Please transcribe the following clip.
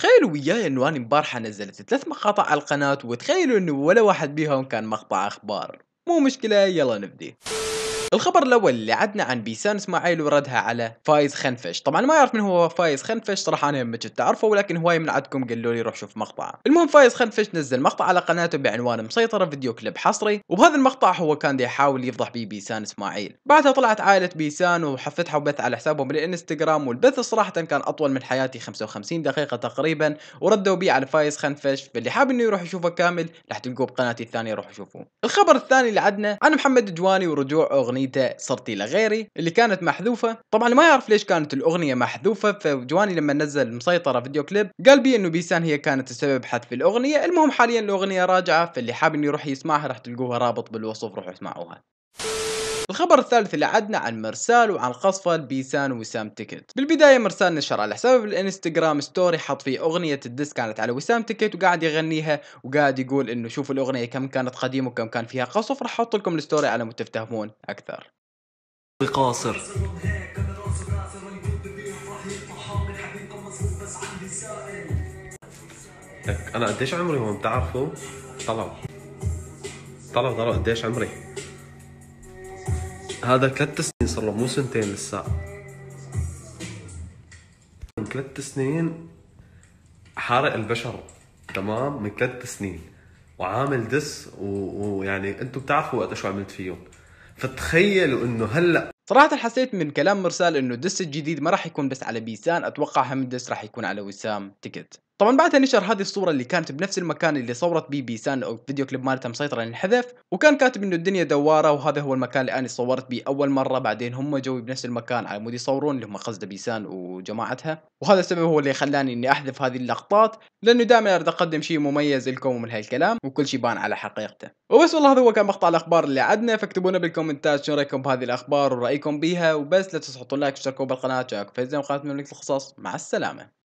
تخيلوا وياي انه انا امبارحه نزلت ثلاث مقاطع على القناه وتخيلوا انه ولا واحد بيهم كان مقطع اخبار مو مشكله يلا نبدي الخبر الاول اللي عدنا عن بيسان اسماعيل وردها على فايز خنفش طبعا ما يعرف من هو فايز خنفش صراحه انا ما كنت اعرفه ولكن هواي من عندكم قالوا لي روح شوف مقطعه المهم فايز خنفش نزل مقطع على قناته بعنوان مسيطره فيديو كليب حصري وبهذا المقطع هو كان يحاول يفضح بي بيسان اسماعيل بعدها طلعت عائله بيسان وفتحوا بث على حسابهم بالانستغرام والبث صراحه كان اطول من حياتي 55 دقيقه تقريبا وردوا بي على فايز خنفش فاللي حاب انه يروح يشوفه كامل راح تلقوه بقناتي الثانيه روح شوفوه الخبر الثاني اللي عدنا عن محمد جواني ورجوع اغنيه اغنيته صرتي لغيري اللي كانت محذوفه طبعا ما يعرف ليش كانت الاغنيه محذوفه فجواني لما نزل مسيطره فيديو كليب قال بي انه بيسان هي كانت السبب حذف الاغنيه المهم حاليا الاغنيه راجعه فاللي حاب انه يروح يسمعها راح تلقوها رابط بالوصف روحوا اسمعوها الخبر الثالث اللي عدنا عن مرسال وعن قصفه لبيسان وسام تيكت بالبدايه مرسال نشر على حسابه بالانستغرام ستوري حط فيه اغنيه الديس كانت على وسام تيكت وقاعد يغنيها وقاعد يقول انه شوفوا الاغنيه كم كانت قديمه وكم كان فيها قصف راح احط لكم الستوري على ما تفهمون اكثر قاصر انا قديش عمري هون بتعرفوا طلع طلع طلع قديش عمري هذا ثلاث سنين صار له مو سنتين لسه من ثلاث سنين حارق البشر تمام من ثلاث سنين وعامل دس ويعني و... انتم بتعرفوا وقتها شو عملت فيهم فتخيلوا انه هلا صراحة حسيت من كلام مرسال انه الدس الجديد ما راح يكون بس على بيسان اتوقع هم الدس راح يكون على وسام تكت طبعا بعدها نشر هذه الصورة اللي كانت بنفس المكان اللي صورت بي بيسان او الفيديو كليب مالتها مسيطرة عن الحذف وكان كاتب انه الدنيا دوارة وهذا هو المكان اللي انا صورت بيه اول مرة بعدين هم جو بنفس المكان على مود يصورون اللي هم قصده بيسان وجماعتها وهذا السبب هو اللي خلاني اني احذف هذه اللقطات لانه دائما اريد اقدم شيء مميز لكم ومن هالكلام وكل شيء بان على حقيقته وبس والله هذا هو كان مقطع الاخبار اللي عدنا فاكتبونا بالكومنتات شنو رايكم بهذه الاخبار ورايكم بيها وبس لا تنسوا تحطوا لايك وتشتركوا بالقناة جاك فيزا وقناة مملكة القصص مع السلامة